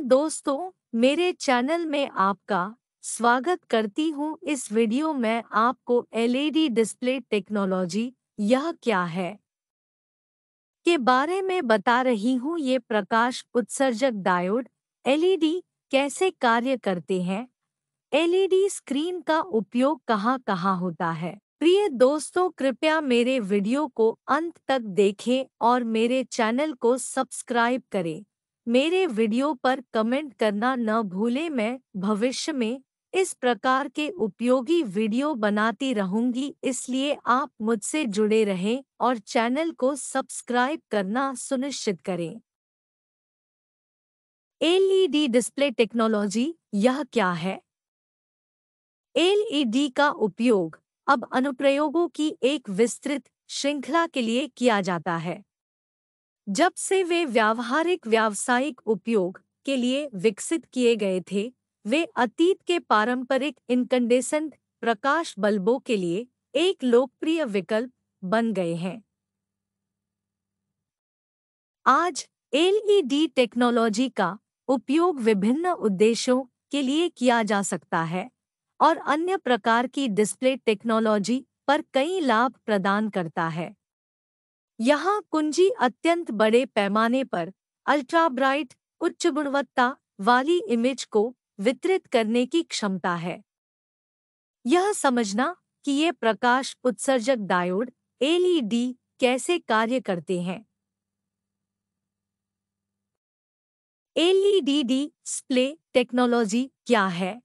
दोस्तों मेरे चैनल में आपका स्वागत करती हूं इस वीडियो में आपको एलईडी डिस्प्ले टेक्नोलॉजी यह क्या है के बारे में बता रही हूं ये प्रकाश उत्सर्जक डायोड एलईडी कैसे कार्य करते हैं एलईडी स्क्रीन का उपयोग कहां कहां होता है प्रिय दोस्तों कृपया मेरे वीडियो को अंत तक देखें और मेरे चैनल को सब्सक्राइब करें मेरे वीडियो पर कमेंट करना न भूलें मैं भविष्य में इस प्रकार के उपयोगी वीडियो बनाती रहूंगी इसलिए आप मुझसे जुड़े रहें और चैनल को सब्सक्राइब करना सुनिश्चित करें एलईडी डिस्प्ले टेक्नोलॉजी यह क्या है एलईडी का उपयोग अब अनुप्रयोगों की एक विस्तृत श्रृंखला के लिए किया जाता है जब से वे व्यावहारिक व्यावसायिक उपयोग के लिए विकसित किए गए थे वे अतीत के पारंपरिक इनकंडेसेंट प्रकाश बल्बों के लिए एक लोकप्रिय विकल्प बन गए हैं आज एलईडी टेक्नोलॉजी का उपयोग विभिन्न उद्देश्यों के लिए किया जा सकता है और अन्य प्रकार की डिस्प्ले टेक्नोलॉजी पर कई लाभ प्रदान करता है यहाँ कुंजी अत्यंत बड़े पैमाने पर अल्ट्रा ब्राइट उच्च गुणवत्ता वाली इमेज को वितरित करने की क्षमता है यह समझना कि ये प्रकाश उत्सर्जक डायोड एलईडी कैसे कार्य करते हैं एलईडी डिस्प्ले टेक्नोलॉजी क्या है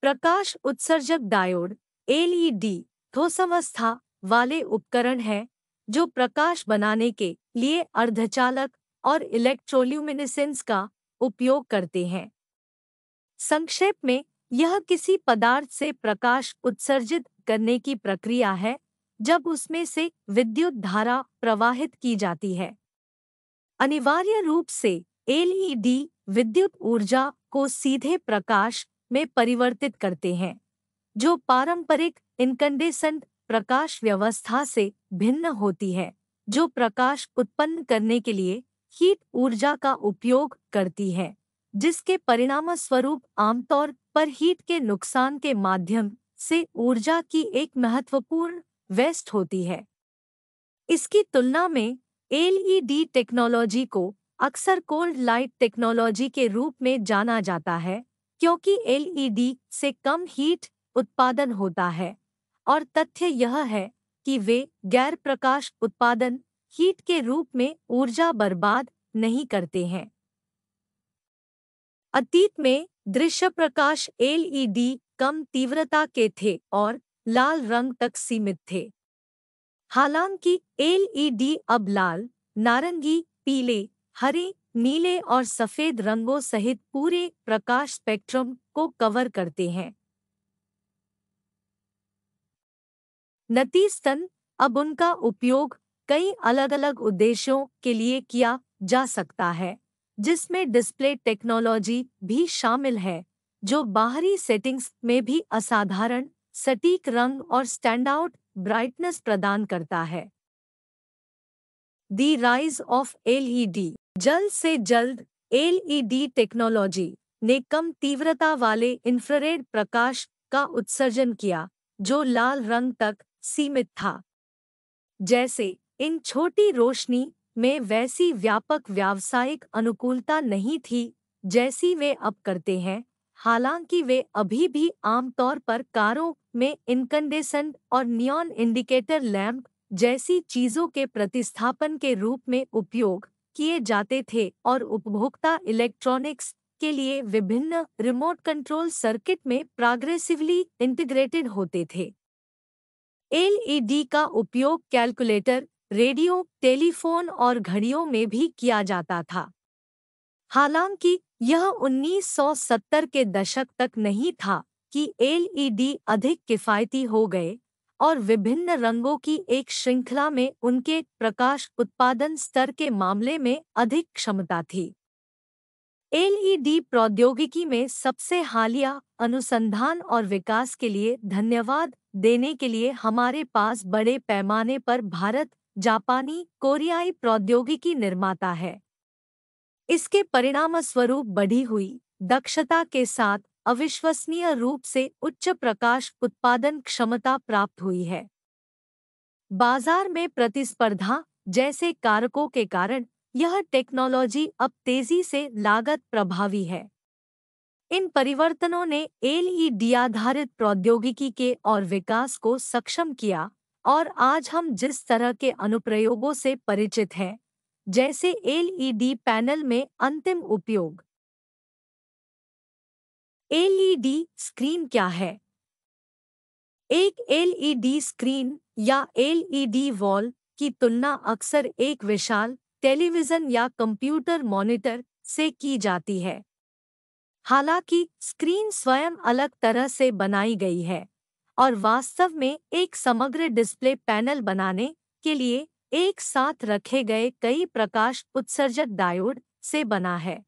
प्रकाश उत्सर्जक डायोड एलईडी ठोसवस्था वाले उपकरण हैं जो प्रकाश बनाने के लिए अर्धचालक और इलेक्ट्रोल्यूमिनेसेंस का उपयोग करते हैं संक्षेप में यह किसी पदार्थ से प्रकाश उत्सर्जित करने की प्रक्रिया है जब उसमें से विद्युत धारा प्रवाहित की जाती है अनिवार्य रूप से एलईडी विद्युत ऊर्जा को सीधे प्रकाश में परिवर्तित करते हैं जो पारंपरिक इनकंडेसेंट प्रकाश व्यवस्था से भिन्न होती है जो प्रकाश उत्पन्न करने के लिए हीट ऊर्जा का उपयोग करती है जिसके परिणाम स्वरूप आमतौर पर हीट के नुकसान के माध्यम से ऊर्जा की एक महत्वपूर्ण वेस्ट होती है इसकी तुलना में एलईडी टेक्नोलॉजी को अक्सर कोल्ड लाइट टेक्नोलॉजी के रूप में जाना जाता है क्योंकि एलईडी से कम हीट उत्पादन होता है और तथ्य यह है कि वे गैर प्रकाश उत्पादन हीट के रूप में ऊर्जा बर्बाद नहीं करते हैं अतीत में दृश्य प्रकाश एलईडी कम तीव्रता के थे और लाल रंग तक सीमित थे हालांकि एलईडी अब लाल नारंगी पीले हरे नीले और सफेद रंगों सहित पूरे प्रकाश स्पेक्ट्रम को कवर करते हैं नती अब उनका उपयोग कई अलग अलग उद्देश्यों के लिए किया जा सकता है जिसमें डिस्प्ले टेक्नोलॉजी भी शामिल है जो बाहरी सेटिंग्स में भी असाधारण सटीक रंग और आउट ब्राइटनेस प्रदान करता है दी राइज ऑफ एलईडी जल्द से जल्द एलईडी टेक्नोलॉजी ने कम तीव्रता वाले इंफ्रारेड प्रकाश का उत्सर्जन किया जो लाल रंग तक सीमित था जैसे इन छोटी रोशनी में वैसी व्यापक व्यावसायिक अनुकूलता नहीं थी जैसी वे अब करते हैं हालांकि वे अभी भी आमतौर पर कारों में इनकंडेसेंट और नियॉन इंडिकेटर लैंप जैसी चीजों के प्रतिस्थापन के रूप में उपयोग किए जाते थे और उपभोक्ता इलेक्ट्रॉनिक्स के लिए विभिन्न रिमोट कंट्रोल सर्किट में प्रोग्रेसिवली इंटीग्रेटेड होते थे एलईडी का उपयोग कैलकुलेटर रेडियो टेलीफोन और घड़ियों में भी किया जाता था हालांकि यह 1970 के दशक तक नहीं था कि एलईडी अधिक किफायती हो गए और विभिन्न रंगों की एक श्रृंखला में उनके प्रकाश उत्पादन स्तर के मामले में अधिक क्षमता थी एलईडी प्रौद्योगिकी में सबसे हालिया अनुसंधान और विकास के लिए धन्यवाद देने के लिए हमारे पास बड़े पैमाने पर भारत जापानी कोरियाई प्रौद्योगिकी निर्माता है इसके परिणाम स्वरूप बढ़ी हुई दक्षता के साथ अविश्वसनीय रूप से उच्च प्रकाश उत्पादन क्षमता प्राप्त हुई है बाजार में प्रतिस्पर्धा जैसे कारकों के कारण यह टेक्नोलॉजी अब तेजी से लागत प्रभावी है इन परिवर्तनों ने एलईडी आधारित प्रौद्योगिकी के और विकास को सक्षम किया और आज हम जिस तरह के अनुप्रयोगों से परिचित हैं जैसे एलईडी पैनल में अंतिम उपयोग एलईडी स्क्रीन क्या है एक एलईडी स्क्रीन या एलईडी वॉल की तुलना अक्सर एक विशाल टेलीविजन या कंप्यूटर मॉनिटर से की जाती है हालांकि स्क्रीन स्वयं अलग तरह से बनाई गई है और वास्तव में एक समग्र डिस्प्ले पैनल बनाने के लिए एक साथ रखे गए कई प्रकाश उत्सर्जक डायोड से बना है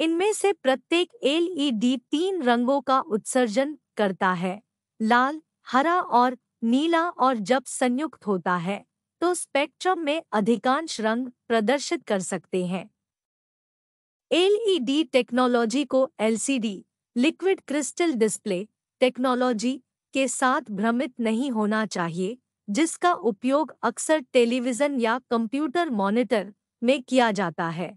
इनमें से प्रत्येक एलईडी तीन रंगों का उत्सर्जन करता है लाल हरा और नीला और जब संयुक्त होता है तो स्पेक्ट्रम में अधिकांश रंग प्रदर्शित कर सकते हैं एलईडी टेक्नोलॉजी को LCD liquid crystal display technology के साथ भ्रमित नहीं होना चाहिए जिसका उपयोग अक्सर टेलीविजन या कंप्यूटर मॉनिटर में किया जाता है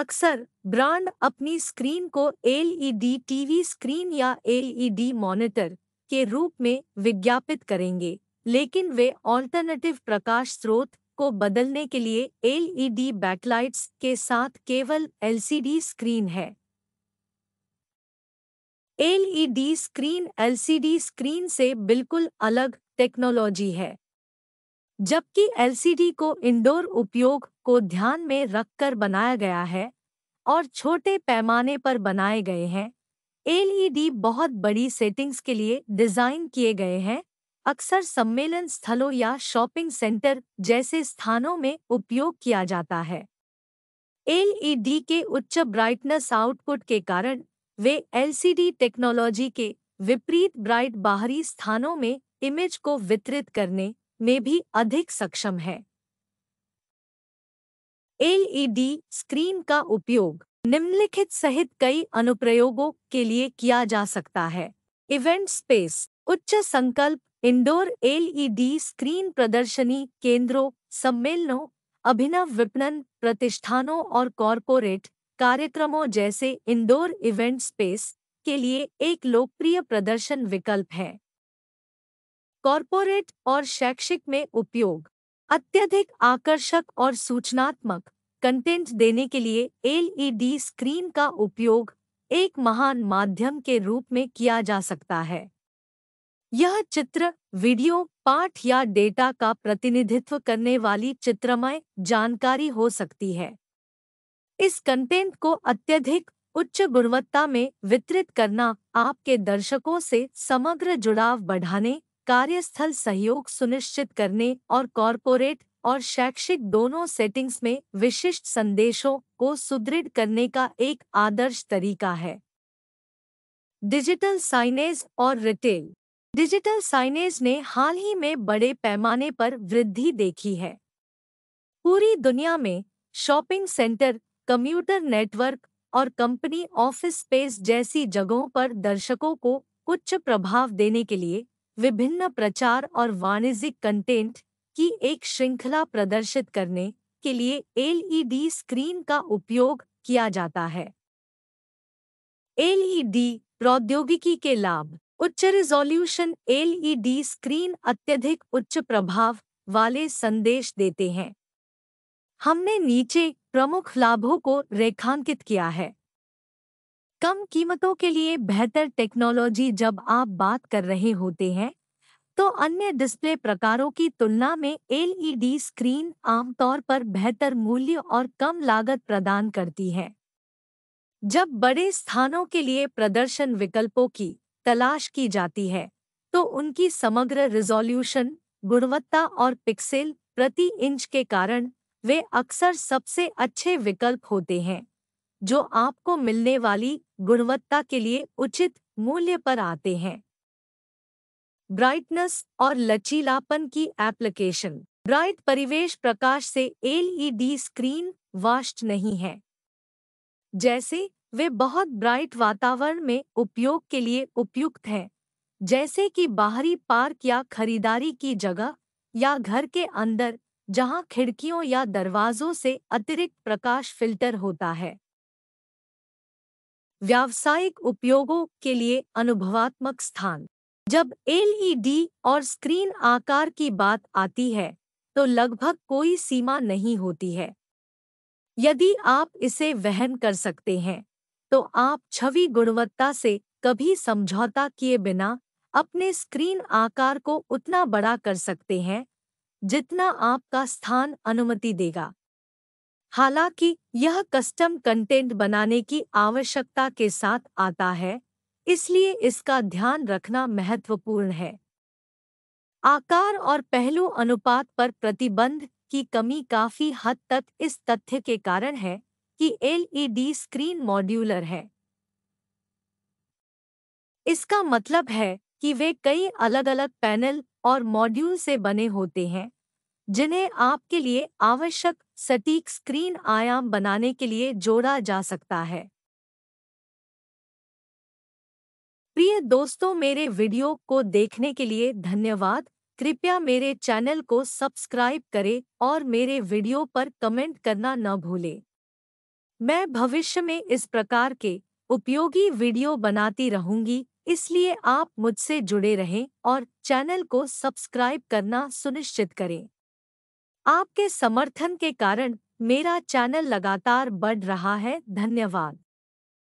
अक्सर ब्रांड अपनी स्क्रीन को एलईडी टीवी स्क्रीन या एलईडी मॉनिटर के रूप में विज्ञापित करेंगे लेकिन वे ऑल्टरनेटिव प्रकाश स्रोत को बदलने के लिए एलईडी बैकलाइट्स के साथ केवल एलसीडी स्क्रीन है एलईडी स्क्रीन एलसीडी स्क्रीन से बिल्कुल अलग टेक्नोलॉजी है जबकि एलसीडी को इंडोर उपयोग को ध्यान में रखकर बनाया गया है और छोटे पैमाने पर बनाए गए हैं एलईडी बहुत बड़ी सेटिंग्स के लिए डिज़ाइन किए गए हैं अक्सर सम्मेलन स्थलों या शॉपिंग सेंटर जैसे स्थानों में उपयोग किया जाता है एलईडी के उच्च ब्राइटनेस आउटपुट के कारण वे एलसीडी टेक्नोलॉजी के विपरीत ब्राइट बाहरी स्थानों में इमेज को वितरित करने में भी अधिक सक्षम है एलईडी स्क्रीन का उपयोग निम्नलिखित सहित कई अनुप्रयोगों के लिए किया जा सकता है इवेंट स्पेस उच्च संकल्प इंडोर एलईडी स्क्रीन प्रदर्शनी केंद्रों सम्मेलनों अभिनव विपणन प्रतिष्ठानों और कॉरपोरेट कार्यक्रमों जैसे इंडोर इवेंट स्पेस के लिए एक लोकप्रिय प्रदर्शन विकल्प है कॉरपोरेट और शैक्षिक में उपयोग अत्यधिक आकर्षक और सूचनात्मक कंटेंट देने के लिए एलईडी स्क्रीन का उपयोग एक महान माध्यम के रूप में किया जा सकता है यह चित्र वीडियो पाठ या डेटा का प्रतिनिधित्व करने वाली चित्रमय जानकारी हो सकती है इस कंटेंट को अत्यधिक उच्च गुणवत्ता में वितरित करना आपके दर्शकों से समग्र जुड़ाव बढ़ाने कार्यस्थल सहयोग सुनिश्चित करने और कॉरपोरेट और शैक्षिक दोनों सेटिंग्स में विशिष्ट संदेशों को सुदृढ़ करने का एक आदर्श तरीका है डिजिटल साइनेज और रिटेल डिजिटल साइनेज ने हाल ही में बड़े पैमाने पर वृद्धि देखी है पूरी दुनिया में शॉपिंग सेंटर कंप्यूटर नेटवर्क और कंपनी ऑफिस स्पेस जैसी जगहों पर दर्शकों को उच्च प्रभाव देने के लिए विभिन्न प्रचार और वाणिज्यिक कंटेंट की एक श्रृंखला प्रदर्शित करने के लिए एलईडी स्क्रीन का उपयोग किया जाता है एलईडी प्रौद्योगिकी के लाभ उच्च रिजोल्यूशन एलईडी स्क्रीन अत्यधिक उच्च प्रभाव वाले संदेश देते हैं हमने नीचे प्रमुख लाभों को रेखांकित किया है कम कीमतों के लिए बेहतर टेक्नोलॉजी जब आप बात कर रहे होते हैं तो अन्य डिस्प्ले प्रकारों की तुलना में एलईडी स्क्रीन आमतौर पर बेहतर मूल्य और कम लागत प्रदान करती है जब बड़े स्थानों के लिए प्रदर्शन विकल्पों की तलाश की जाती है तो उनकी समग्र रिजोल्यूशन गुणवत्ता और पिक्सेल प्रति इंच के कारण वे अक्सर सबसे अच्छे विकल्प होते हैं जो आपको मिलने वाली गुणवत्ता के लिए उचित मूल्य पर आते हैं ब्राइटनेस और लचीलापन की एप्लीकेशन ब्राइट परिवेश प्रकाश से एलईडी स्क्रीन वास्ट नहीं है जैसे वे बहुत ब्राइट वातावरण में उपयोग के लिए उपयुक्त हैं जैसे कि बाहरी पार्क या खरीदारी की जगह या घर के अंदर जहां खिड़कियों या दरवाजों से अतिरिक्त प्रकाश फिल्टर होता है व्यावसायिक उपयोगों के लिए अनुभवात्मक स्थान जब एलईडी और स्क्रीन आकार की बात आती है तो लगभग कोई सीमा नहीं होती है यदि आप इसे वहन कर सकते हैं तो आप छवि गुणवत्ता से कभी समझौता किए बिना अपने स्क्रीन आकार को उतना बड़ा कर सकते हैं जितना आपका स्थान अनुमति देगा हालांकि यह कस्टम कंटेंट बनाने की आवश्यकता के साथ आता है इसलिए इसका ध्यान रखना महत्वपूर्ण है आकार और पहलू अनुपात पर प्रतिबंध की कमी काफी हद तक इस तथ्य के कारण है कि एलईडी स्क्रीन मॉड्यूलर है इसका मतलब है कि वे कई अलग अलग पैनल और मॉड्यूल से बने होते हैं जिन्हें आपके लिए आवश्यक सटीक स्क्रीन आयाम बनाने के लिए जोड़ा जा सकता है प्रिय दोस्तों मेरे वीडियो को देखने के लिए धन्यवाद कृपया मेरे चैनल को सब्सक्राइब करें और मेरे वीडियो पर कमेंट करना न भूलें मैं भविष्य में इस प्रकार के उपयोगी वीडियो बनाती रहूंगी इसलिए आप मुझसे जुड़े रहें और चैनल को सब्सक्राइब करना सुनिश्चित करें आपके समर्थन के कारण मेरा चैनल लगातार बढ़ रहा है धन्यवाद